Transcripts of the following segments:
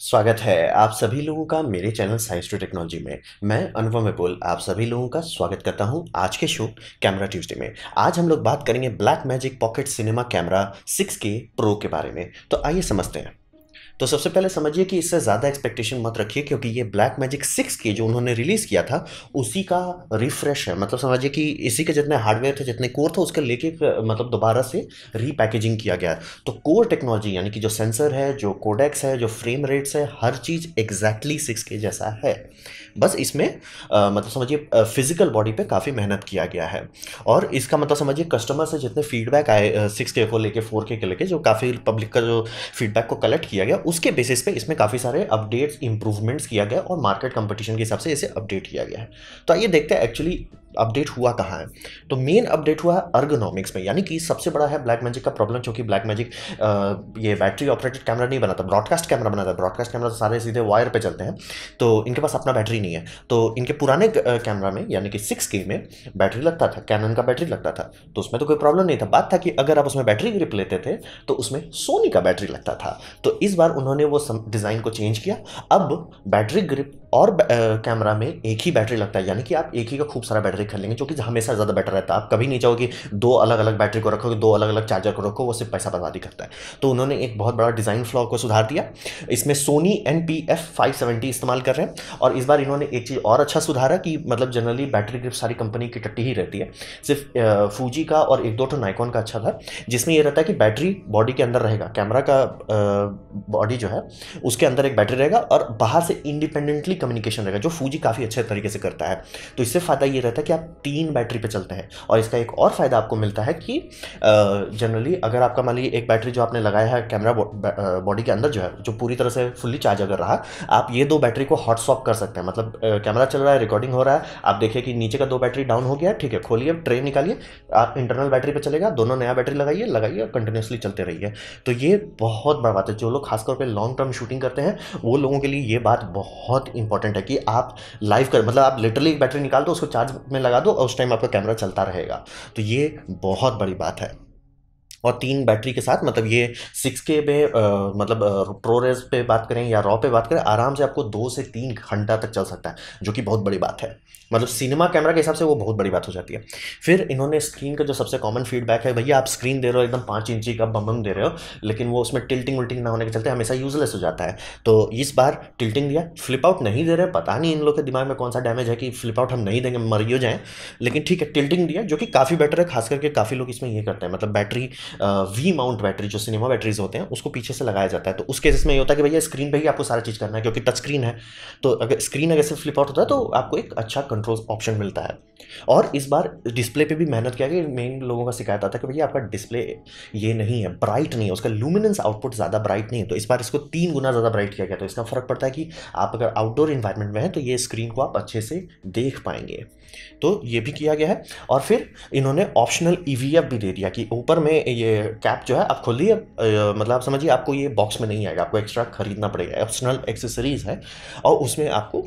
स्वागत है आप सभी लोगों का मेरे चैनल साइंस टू टेक्नोलॉजी में मैं अनुभव विपुल आप सभी लोगों का स्वागत करता हूं आज के शो कैमरा ट्यूसडे में आज हम लोग बात करेंगे Blackmagic Pocket Cinema Camera six K Pro के बारे में तो आइए समझते हैं तो सबसे पहले समझिए कि इससे ज़्यादा एक्सपेक्टेशन मत रखिए क्योंकि ये ब्लैक मैजिक सिक्स के जो उन्होंने रिलीज़ किया था उसी का रिफ्रेश है मतलब समझिए कि इसी के जितने हार्डवेयर थे जितने कोर थे उसके लेके मतलब दोबारा से रीपैकेजिंग किया गया है तो कोर टेक्नोलॉजी यानी कि जो सेंसर है जो कोडेक्स है जो फ्रेम रेट्स है हर चीज़ एग्जैक्टली सिक्स के जैसा है बस इसमें आ, मतलब समझिए फिजिकल बॉडी पे काफ़ी मेहनत किया गया है और इसका मतलब समझिए कस्टमर से जितने फीडबैक आए सिक्स के को लेके फोर के लेके जो काफ़ी पब्लिक का जो फीडबैक को कलेक्ट किया गया उसके बेसिस पे इसमें काफ़ी सारे अपडेट्स इंप्रूवमेंट्स किया गया और मार्केट कंपटीशन के हिसाब से इसे अपडेट किया गया है तो आइए देखते हैं एक्चुअली अपडेट हुआ कहाँ है तो मेन अपडेट हुआ है अर्गोनॉमिक्स में यानी कि सबसे बड़ा है ब्लैक मैजिक का प्रॉब्लम क्योंकि ब्लैक मैजिक ये बैटरी ऑपरेटेड कैमरा नहीं बनाता ब्रॉडकास्ट कैमरा बनाता है ब्रॉडकास्ट कैमरा सारे सीधे वायर पर चलते हैं तो इनके पास अपना बैटरी नहीं है तो इनके पुराने कैमरा में यानी कि सिक्स के में बैटरी लगता था कैनन का बैटरी लगता था तो उसमें तो कोई प्रॉब्लम नहीं था बात था कि अगर आप उसमें बैटरी ग्रिप लेते थे तो उसमें सोनी का बैटरी लगता था तो इस बार उन्होंने वो डिज़ाइन को चेंज किया अब बैटरी ग्रिप और कैमरा में एक ही बैटरी लगता है यानी कि आप एक ही का खूब सारा बैटरी खरीदेंगे जो कि हमेशा ज़्यादा बेटर रहता है आप कभी नहीं चाहोगे दो अलग अलग बैटरी को रखोगे दो अलग अलग चार्जर को रखो वो सिर्फ पैसा बर्बादी करता है तो उन्होंने एक बहुत बड़ा डिज़ाइन फ्लॉ को सुधार दिया इसमें Sony N P F five seventy इस्तेमाल कर रहे हैं और इस बार इन्होंने एक चीज़ और अच्छा सुधारा कि मतलब जनरली बैटरी ग्रिप सारी कंपनी की टट्टी ही रहती है सिर्फ फूजी का और एक दो टो नाइकॉन का अच्छा था जिसमें यह रहता है कि बैटरी बॉडी के अंदर रहेगा कैमरा का बॉडी जो है उसके अंदर एक बैटरी रहेगा और बाहर से इंडिपेंडेंटली कम्युनिकेशन रहेगा जो फूजी काफ़ी अच्छे तरीके से करता है तो इससे फ़ायदा ये रहता है कि आप तीन बैटरी पर चलते हैं और इसका एक और फ़ायदा आपको मिलता है कि जनरली अगर आपका मान लीजिए एक बैटरी जो आपने लगाया है कैमरा बॉडी के अंदर जो है जो पूरी तरह से फुल्ली चार्ज अगर रहा आप ये दो बैटरी को हॉट स्वॉप कर सकते हैं मतलब कैमरा चल रहा है रिकॉर्डिंग हो रहा है आप देखिए कि नीचे का दो बैटरी डाउन हो गया ठीक है खोलिए ट्रे निकालिए आप इंटरनल बैटरी पर चलेगा दोनों नया बैटरी लगाइए लगाइए और कंटिन्यूसली चलते रहिए तो ये बहुत बड़ा बात है जो लोग खासतौर पर लॉन्ग टर्म शूटिंग करते हैं वो लोगों के लिए ये बात बहुत इंपॉर्टेंट है कि आप लाइव कर मतलब आप लिटरली बैटरी निकाल दो उसको चार्ज में लगा दो और उस टाइम आपका कैमरा चलता रहेगा तो ये बहुत बड़ी बात है और तीन बैटरी के साथ मतलब ये सिक्स के पे आ, मतलब रेज पे बात करें या रॉ पे बात करें आराम से आपको दो से तीन घंटा तक चल सकता है जो कि बहुत बड़ी बात है मतलब सिनेमा कैमरा के हिसाब से वो बहुत बड़ी बात हो जाती है फिर इन्होंने स्क्रीन का जो सबसे कॉमन फीडबैक है भैया आप स्क्रीन दे रहे हो एकदम पाँच इंची का बम दे रहे हो लेकिन वो उसमें टिल्टिंग उल्टिंग ना होने के चलते हमेशा यूजलेस हो जाता है तो इस बार टिल्टिंग दिया फ्लिप आउट नहीं दे रहे पता नहीं इन लोग के दिमाग में कौन सा डैमेज है कि फ्लिप आउट हम नहीं देंगे मरियो जाएँ लेकिन ठीक है टिल्टिंग दिया जो कि काफ़ी बेटर है खास करके काफ़ी लोग इसमें ये करते हैं मतलब बैटरी वी माउंट बैटरी जो सिनेमा बैटरीज होते हैं उसको पीछे से लगाया जाता है तो उस केसेस में ये होता है कि भैया स्क्रीन पर ही आपको सारा चीज़ करना है क्योंकि टच स्क्रीन है तो अगर स्क्रीन अगर से फ्लिप आउट होता है तो आपको एक अच्छा कंट्रोल ऑप्शन मिलता है और इस बार डिस्प्ले पर भी मेहनत किया गया मेन लोगों का शिकायत आता है कि भैया आपका डिस्प्ले ये नहीं है ब्राइट नहीं है उसका लूमिनेंस आउटपुट ज़्यादा ब्राइट नहीं है तो इस बार इसको तीन गुना ज़्यादा ब्राइट किया गया तो इसका फ़र्क पड़ता है कि आप अगर आउटडोर इन्वायरमेंट में हैं तो ये स्क्रीन को आप अच्छे से देख पाएंगे तो ये भी किया गया है और फिर इन्होंने ऑप्शनल ई e भी दे दिया कि ऊपर में ये कैप जो है आप खोलिए मतलब आप समझिए आपको ये बॉक्स में नहीं आएगा आपको एक्स्ट्रा खरीदना पड़ेगा ऑप्शनल एक्सेसरीज है और उसमें आपको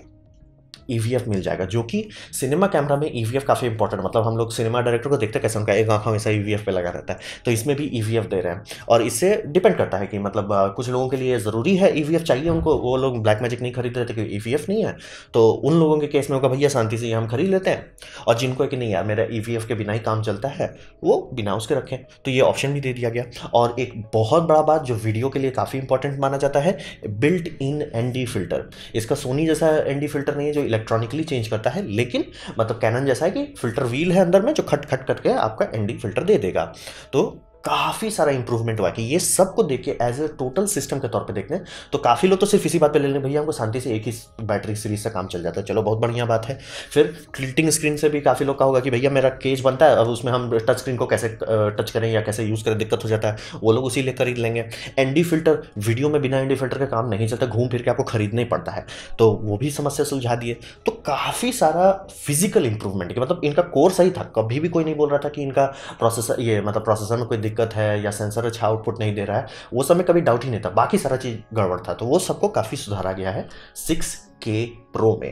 ई e मिल जाएगा जो कि सिनेमा कैमरा में ई काफ़ी इंपॉर्टेंट मतलब हम लोग सिनेमा डायरेक्टर को देखते कैसे उनका एक आँख हमेशा ई e पे लगा रहता है तो इसमें भी ई e दे रहे हैं और इससे डिपेंड करता है कि मतलब कुछ लोगों के लिए ज़रूरी है ई चाहिए उनको वो लोग ब्लैक मैजिक नहीं खरीद रहे थे क्योंकि ई नहीं है तो उन लोगों के केस में होगा भैया शांति से हम खरीद लेते हैं और जिनको है कि नहीं यार मेरा ई के बिना ही काम चलता है वो बिना उसके रखें तो ये ऑप्शन भी दे दिया गया और एक बहुत बड़ा बात जो वीडियो के लिए काफ़ी इंपॉर्टेंट माना जाता है बिल्ट इन एनडी फिल्टर इसका सोनी जैसा एन डी फिल्टर नहीं है जो इलेक्ट्रॉनिकली चेंज करता है लेकिन मतलब कैनन जैसा है कि फिल्टर व्हील है अंदर में जो खट खट करके आपका एंडिंग फिल्टर दे देगा तो काफ़ी सारा इंप्रूवमेंट हुआ कि ये सबको देख के एज ए टोटल सिस्टम के तौर पे देखते हैं तो काफ़ी लोग तो सिर्फ इसी बात पे ले लें भैया हमको शांति से एक ही बैटरी सीरीज से काम चल जाता है चलो बहुत बढ़िया बात है फिर टिल्टिंग स्क्रीन से भी काफ़ी लोग का होगा कि भैया मेरा केज बनता है अब उसमें हम टच स्क्रीन को कैसे टच करें या कैसे यूज़ करें दिक्कत हो जाता है वो लोग उसी लिए खरीद लेंगे एनडी फिल्टर वीडियो में बिना एनडी फिल्टर का काम नहीं चलता घूम फिर के आपको खरीदना ही पड़ता है तो वो भी समस्या सुलझा दिए तो काफ़ी सारा फिजिकल इंप्रूवमेंट मतलब इनका कोर्स सही था कभी भी कोई नहीं बोल रहा था कि इनका प्रोसेसर ये मतलब प्रोसेसर में कोई दिक्कत है या सेंसर अच्छा आउटपुट नहीं दे रहा है वो सब में कभी डाउट ही नहीं था बाकी सारा चीज़ गड़बड़ था तो वो सबको काफ़ी सुधारा गया है सिक्स के प्रो में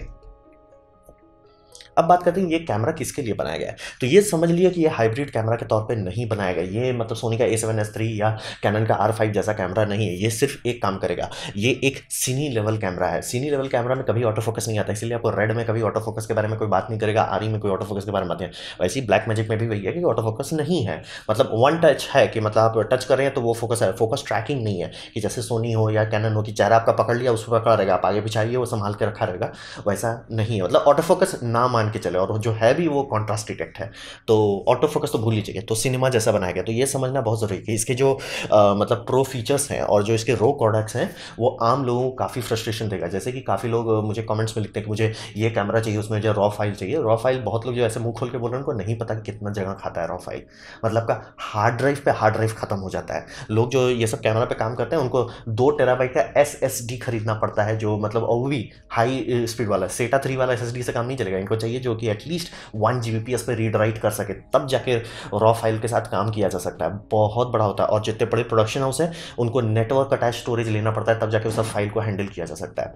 अब बात करते हैं ये कैमरा किसके लिए बनाया गया तो ये समझ लिया कि ये हाइब्रिड कैमरा के तौर पर नहीं बनाया गया ये मतलब सोनी का ए सेवन एस थ्री या कैनन का आर फाइव जैसा कैमरा नहीं है ये सिर्फ एक काम करेगा ये एक सीनी लेवल कैमरा है सीनी लेवल कैमरा में कभी ऑटो फोकस नहीं आता इसलिए आपको रेड में कभी ऑटो फोकस के बारे में कोई बात नहीं करेगा आरी में कोई ऑटो फोकस के बारे में बात नहीं वैसे ही ब्लैक मैजिक में भी वही है कि ऑटो फोकस नहीं है मतलब वन टच है कि मतलब आप टच कर रहे हैं तो वो फोकस है फोकस ट्रैकिंग नहीं है कि जैसे सोनी हो या कैनन हो कि चेहरा आपका पकड़ लिया उस पर पकड़ा रहेगा आप आगे पिछाइए वो संभाल के रखा रहेगा वैसा नहीं है मतलब ऑटो फोकस ना माने मान के चले और जो है भी वो कॉन्ट्रास्ट डिटेक्ट है तो ऑटो फोकस तो भूल लीजिएगा तो सिनेमा जैसा बनाया गया तो ये समझना बहुत ज़रूरी है इसके जो आ, मतलब प्रो फीचर्स हैं और जो इसके रो प्रोडक्ट्स हैं वो आम लोगों को काफ़ी फ्रस्ट्रेशन देगा जैसे कि काफ़ी लोग मुझे कमेंट्स में लिखते हैं कि मुझे ये कैमरा चाहिए उसमें जो रॉ फाइल चाहिए रॉ फाइल बहुत लोग जो ऐसे मुँह खोल के बोल रहे हैं उनको नहीं पता कितना जगह खाता है रॉ फाइल मतलब का हार्ड ड्राइव पर हार्ड ड्राइव खत्म हो जाता है लोग जो ये सब कैमरा पर काम करते हैं उनको दो टेराबाइट का एस एस डी खरीदना पड़ता है जो मतलब और भी हाई स्पीड वाला सेटा थ्री वाला एस एस डी से काम नहीं चलेगा इनको चाहिए चाहिए जो कि एटलीस्ट वन जी बी पर रीड राइट कर सके तब जाके रॉ फाइल के साथ काम किया जा सकता है बहुत बड़ा होता है और जितने बड़े प्रोडक्शन हाउस हैं उनको नेटवर्क अटैच स्टोरेज लेना पड़ता है तब जाके उस फाइल को हैंडल किया जा सकता है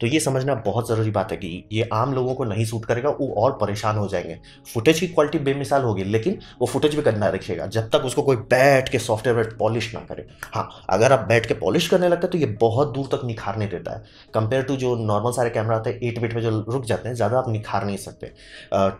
तो ये समझना बहुत ज़रूरी बात है कि ये आम लोगों को नहीं सूट करेगा वो और परेशान हो जाएंगे फुटेज की क्वालिटी बेमिसाल होगी लेकिन वो फुटेज भी गंदा रखेगा जब तक उसको कोई बैठ के सॉफ्टवेयर पॉलिश ना करे हाँ अगर आप बैठ के पॉलिश करने लगते हैं तो ये बहुत दूर तक निखारने देता है कंपेयर टू जो नॉर्मल सारे कैमरा आते हैं एट बिट में जो रुक जाते हैं ज़्यादा आप निखार नहीं सकते सकते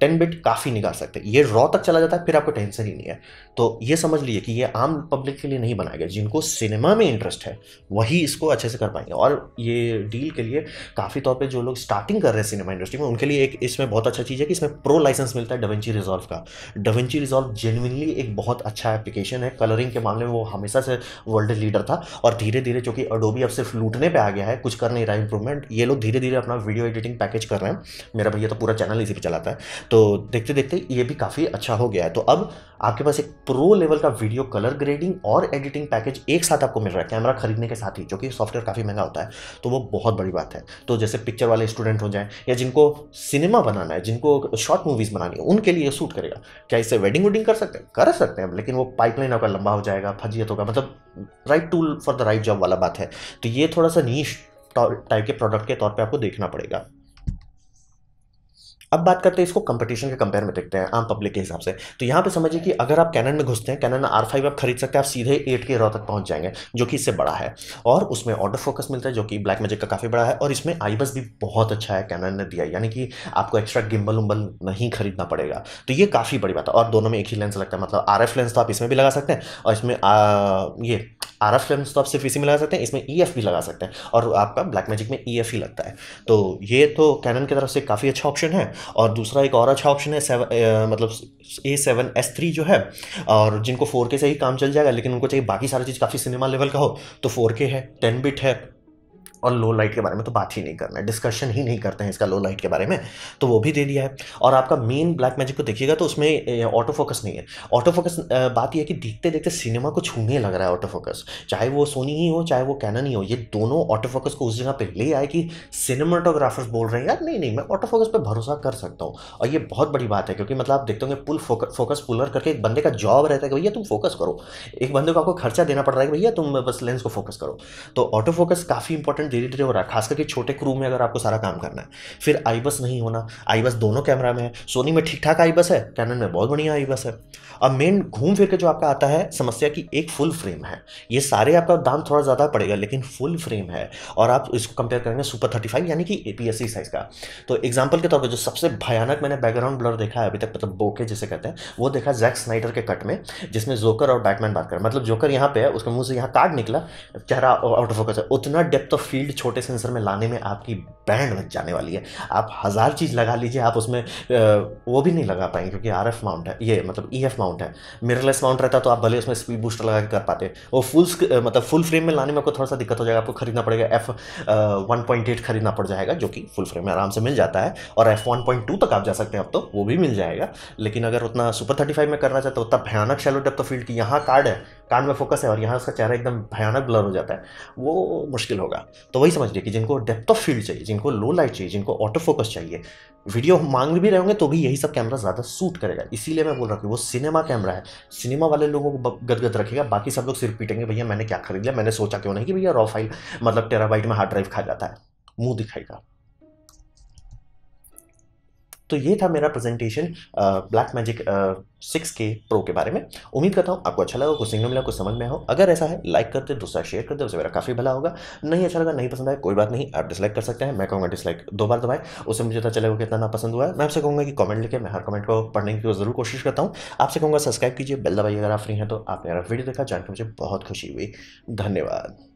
टेन बिट काफ़ी निकाल सकते ये रॉ तक चला जाता है फिर आपको टेंशन ही नहीं है तो ये समझ लीजिए कि ये आम पब्लिक के लिए नहीं बनाया गया जिनको सिनेमा में इंटरेस्ट है वही इसको अच्छे से कर पाएंगे और ये डील के लिए काफ़ी तौर पर जो लोग स्टार्टिंग कर रहे हैं सिनेमा इंडस्ट्री में उनके लिए एक इसमें बहुत अच्छा चीज़ है कि इसमें प्रो लाइसेंस मिलता है डवेंची रिजॉल्व का डवेंची रिजॉल्व जेनुनली एक बहुत अच्छा एप्लीकेशन है कलरिंग के मामले में वो हमेशा से वर्ल्ड लीडर था और धीरे धीरे जो कि अडोबी अब सिर्फ लूटने पर आ गया है कुछ कर नहीं रहा है इंप्रूवमेंट ये लोग धीरे धीरे अपना वीडियो एडिटिंग पैकेज कर रहे हैं मेरा भैया तो पूरा चैनल से भी चलाता है तो देखते देखते ये भी काफ़ी अच्छा हो गया है तो अब आपके पास एक प्रो लेवल का वीडियो कलर ग्रेडिंग और एडिटिंग पैकेज एक साथ आपको मिल रहा है कैमरा खरीदने के साथ ही जो कि सॉफ्टवेयर काफ़ी महंगा होता है तो वो बहुत बड़ी बात है तो जैसे पिक्चर वाले स्टूडेंट हो जाएं या जिनको सिनेमा बनाना है जिनको शॉर्ट मूवीज़ बनानी है उनके लिए सूट करेगा क्या इससे वेडिंग वेडिंग कर सकते हैं कर सकते हैं लेकिन वो पाइपलाइन आपका लंबा हो जाएगा फजियत होगा मतलब right tool for the right job वाला बात है तो ये थोड़ा सा नीच टाइप के प्रोडक्ट के तौर पर आपको देखना पड़ेगा अब बात करते हैं इसको कंपटीशन के कंपेयर में देखते हैं आम पब्लिक के हिसाब से तो यहाँ पे समझिए कि अगर आप कैनन में घुसते हैं कैनन आर फाइव आप खरीद सकते हैं आप सीधे एट के रॉ तक पहुँच जाएंगे जो कि इससे बड़ा है और उसमें ऑटो फोकस मिलता है जो कि ब्लैक मैजिक का काफ़ी बड़ा है और इसमें आई बस भी बहुत अच्छा है कैनन ने दिया यानी कि आपको एक्स्ट्रा गिम्बल उम्बल नहीं खरीदना पड़ेगा तो ये काफ़ी बड़ी बात है और दोनों में एक ही लेंस लगता है मतलब आर लेंस तो आप इसमें भी लगा सकते हैं और इसमें ये आर एफ टर्म्स तो आप सिर्फ इसी में लगा सकते हैं इसमें ई e एफ भी लगा सकते हैं और आपका ब्लैक मैजिक में ई e एफ ही लगता है तो ये तो कैनन की तरफ से काफ़ी अच्छा ऑप्शन है और दूसरा एक और अच्छा ऑप्शन है सेवन मतलब ए सेवन एस थ्री जो है और जिनको फोर के से ही काम चल जाएगा लेकिन उनको चाहिए बाकी सारी चीज़ काफ़ी सिनेमा लेवल का हो तो फोर के है टेन बिट है और लो लाइट के बारे में तो बात ही नहीं करना है डिस्कशन ही नहीं करते हैं इसका लो लाइट के बारे में तो वो भी दे दिया है और आपका मेन ब्लैक मैजिक को देखिएगा तो उसमें ऑटो फोकस नहीं है ऑटो फोकस बात यह है कि देखते देखते सिनेमा को छूने लग रहा है ऑटो फोकस चाहे वो सोनी ही हो चाहे वो कैनन ही हो ये दोनों ऑटो फोकस को उस जगह पर ले आए कि सिनेमाटोग्राफर्स बोल रहे हैं यार नहीं नहीं मैं ऑटो फोकस पर भरोसा कर सकता हूँ और ये बहुत बड़ी बात है क्योंकि मतलब आप देखते होंगे पुल फोकस पुलर करके एक बंदे का जॉब रहता है कि भैया तुम फोकस करो एक बंदे को आपको खर्चा देना पड़ रहा है भैया तुम बस लेंस को फोकस करो तो ऑटो फोकस काफ़ी इंपॉर्टेंट धीरे धीरे हो रहा है खास करके छोटे क्रू में अगर आपको सारा काम करना है फिर आई बस नहीं होना आई बस दोनों कैमरा में है सोनी में ठीक ठाक आई बस है कैनन में बहुत बढ़िया आई बस है अब मेन घूम फिर के जो आपका आता है समस्या की एक फुल फ्रेम है ये सारे आपका दाम थोड़ा ज़्यादा पड़ेगा लेकिन फुल फ्रेम है और आप इसको कंपेयर करेंगे सुपर थर्टी फाइव यानी कि ए पी साइज़ का तो एग्जाम्पल के तौर पर जो सबसे भयानक मैंने बैकग्राउंड ब्लर देखा है अभी तक मतलब बोके जिसे कहते हैं वो देखा जैक स्नाइडर के कट में जिसमें जोकर और बैटमैन बात करें मतलब जोकर यहाँ पे है उसके मुंह से यहाँ कार्ड निकला चेहरा आउट ऑफ फोकस है उतना डेप्थ ऑफ फील्ड फील्ड छोटे सेंसर में लाने में आपकी बैंड बच जाने वाली है आप हज़ार चीज़ लगा लीजिए आप उसमें वो भी नहीं लगा पाएंगे क्योंकि आर एफ माउंट है ये मतलब ई एफ माउंट है मिररलेस माउंट रहता तो आप भले उसमें स्पीड बूस्टर लगा के कर पाते वो फुल मतलब फुल फ्रेम में लाने में आपको थोड़ा सा दिक्कत हो जाएगा आपको खरीदना पड़ेगा एफ वन पॉइंट एट खरीदना पड़ जाएगा जो कि फुल फ्रेम में आराम से मिल जाता है और एफ वन पॉइंट टू तक आप जा सकते हैं अब तो वो भी मिल जाएगा लेकिन अगर उतना सुपर थर्टी फाइव में करना चाहते हो तो उतना भयानक शेलो डेप्थ फील्ड की यहाँ कार्ड है कान में फोकस है और यहाँ उसका चेहरा एकदम भयानक ब्लर हो जाता है वो मुश्किल होगा तो वही समझ लीजिए कि जिनको डेप्थ ऑफ फील्ड चाहिए जिनको लो लाइट चाहिए जिनको ऑटो फोकस चाहिए वीडियो मांग भी रहे होंगे तो भी यही सब कैमरा ज़्यादा सूट करेगा इसीलिए मैं बोल रहा हूँ कि वो सिनेमा कैमरा है सिनेमा वाले लोगों को गदगद रखेगा बाकी सब लोग सिर्फ पीटेंगे भैया मैंने क्या खरीद लिया मैंने सोचा क्यों नहीं कि भैया रॉ फाइल मतलब टेराबाइट में हार्ड ड्राइव खा जाता है मुंह दिखाएगा तो ये था मेरा presentation Blackmagic six K Pro के बारे में उम्मीद करता हूँ आपको अच्छा लगा कुछ सिग्नल मिला कुछ समझ में हो अगर ऐसा है लाइक करते दूसरा शेयर करते उससे मेरा काफ़ी भला होगा नहीं अच्छा लगा नहीं पसंद आया कोई बात नहीं आप डिसलाइक कर सकते हैं मैं कहूँगा डिसलाइक दो बार दबाए उससे मुझे पता चलेगा कितना ना पसंद हुआ है मैं आपसे कहूँगा कि कमेंट लिखे मैं हर कमेंट को पढ़ने की ज़रूर कोशिश करता हूँ आपसे कहूँगा सब्सक्राइब कीजिए बेल दबाइए अगर आप फ्री हैं तो आपने मेरा वीडियो देखा जानकर मुझे बहुत खुशी हुई धन्यवाद